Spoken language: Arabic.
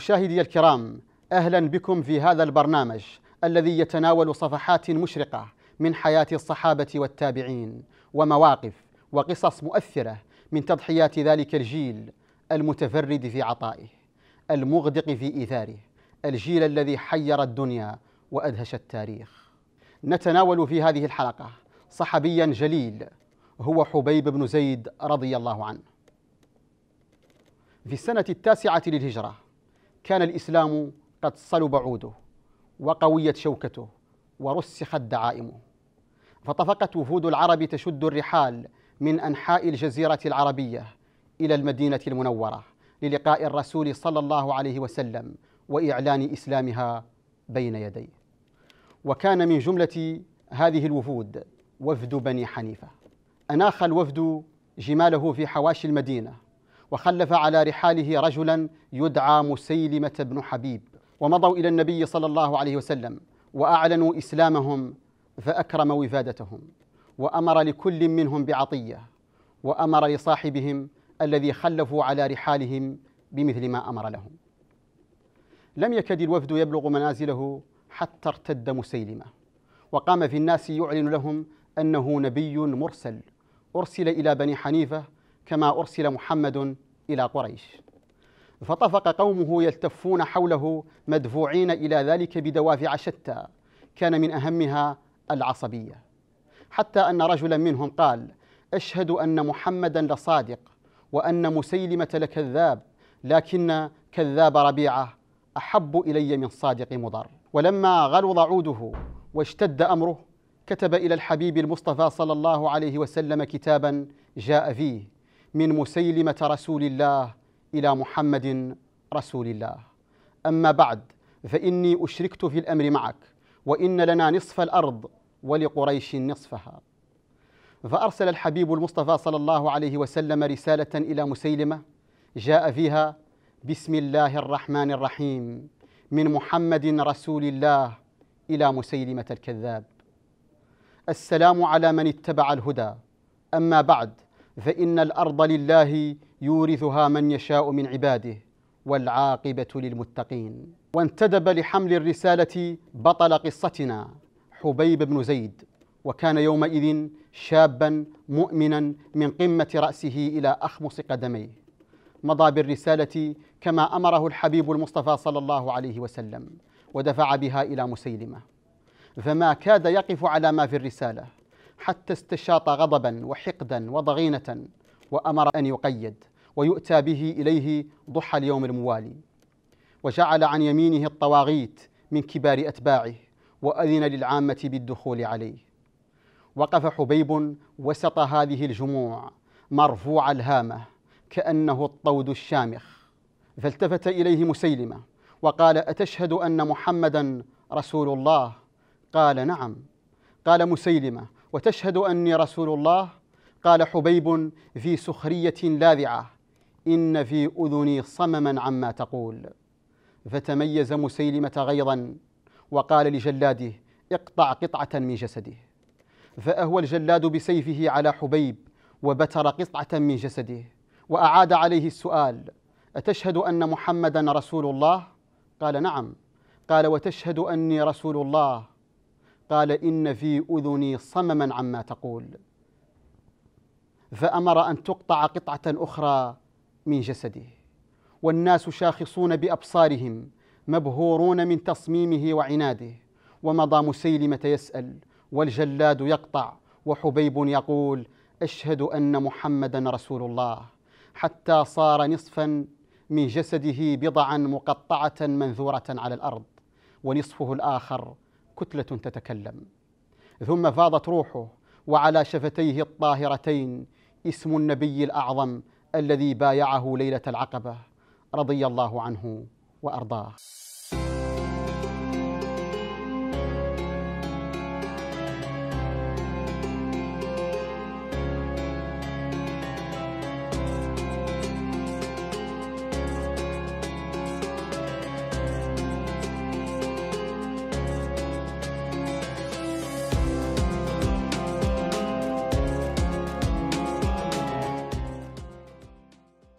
مشاهدي الكرام أهلا بكم في هذا البرنامج الذي يتناول صفحات مشرقة من حياة الصحابة والتابعين ومواقف وقصص مؤثرة من تضحيات ذلك الجيل المتفرد في عطائه المغدق في إيثاره الجيل الذي حير الدنيا وأدهش التاريخ نتناول في هذه الحلقة صحبيا جليل هو حبيب بن زيد رضي الله عنه في السنة التاسعة للهجرة كان الإسلام قد صلب عوده وقويت شوكته ورسخت دعائمه فطفقت وفود العرب تشد الرحال من أنحاء الجزيرة العربية إلى المدينة المنورة للقاء الرسول صلى الله عليه وسلم وإعلان إسلامها بين يديه وكان من جملة هذه الوفود وفد بني حنيفة أناخ الوفد جماله في حواشي المدينة وخلف على رحاله رجلا يدعى مسيلمة بن حبيب ومضوا إلى النبي صلى الله عليه وسلم وأعلنوا إسلامهم فأكرم وفادتهم وأمر لكل منهم بعطية وأمر لصاحبهم الذي خلفوا على رحالهم بمثل ما أمر لهم لم يكد الوفد يبلغ منازله حتى ارتد مسيلمة وقام في الناس يعلن لهم أنه نبي مرسل أرسل إلى بني حنيفة كما أرسل محمد إلى قريش فطفق قومه يلتفون حوله مدفوعين إلى ذلك بدوافع شتى كان من أهمها العصبية حتى أن رجلا منهم قال أشهد أن محمدا لصادق وأن مسيلمة لكذاب لكن كذاب ربيعة أحب إلي من صادق مضر ولما غلظ عوده واشتد أمره كتب إلى الحبيب المصطفى صلى الله عليه وسلم كتابا جاء فيه من مسيلمة رسول الله إلى محمد رسول الله أما بعد فإني أشركت في الأمر معك وإن لنا نصف الأرض ولقريش نصفها فأرسل الحبيب المصطفى صلى الله عليه وسلم رسالة إلى مسيلمة جاء فيها بسم الله الرحمن الرحيم من محمد رسول الله إلى مسيلمة الكذاب السلام على من اتبع الهدى أما بعد فإن الأرض لله يورثها من يشاء من عباده والعاقبة للمتقين وانتدب لحمل الرسالة بطل قصتنا حبيب بن زيد وكان يومئذ شابا مؤمنا من قمة رأسه إلى أخمص قدميه مضى بالرسالة كما أمره الحبيب المصطفى صلى الله عليه وسلم ودفع بها إلى مسيلمة فما كاد يقف على ما في الرسالة حتى استشاط غضبا وحقدا وضغينة وأمر أن يقيد ويؤتى به إليه ضحى اليوم الموالي وجعل عن يمينه الطواغيت من كبار أتباعه وأذن للعامة بالدخول عليه وقف حبيب وسط هذه الجموع مرفوع الهامة كأنه الطود الشامخ فالتفت إليه مسيلمة وقال أتشهد أن محمدا رسول الله قال نعم قال مسيلمة وتشهد أني رسول الله قال حبيب في سخرية لاذعة إن في أذني صمما عما تقول فتميز مسيلمة غيظا وقال لجلاده اقطع قطعة من جسده فأهوى الجلاد بسيفه على حبيب وبتر قطعة من جسده وأعاد عليه السؤال أتشهد أن محمدا رسول الله؟ قال نعم قال وتشهد أني رسول الله قال إن في أذني صمما عما تقول فأمر أن تقطع قطعة أخرى من جسده والناس شاخصون بأبصارهم مبهورون من تصميمه وعناده ومضى مسيلمة يسأل والجلاد يقطع وحبيب يقول أشهد أن محمدا رسول الله حتى صار نصفا من جسده بضعا مقطعة منذورة على الأرض ونصفه الآخر كتله تتكلم ثم فاضت روحه وعلى شفتيه الطاهرتين اسم النبي الاعظم الذي بايعه ليله العقبه رضي الله عنه وارضاه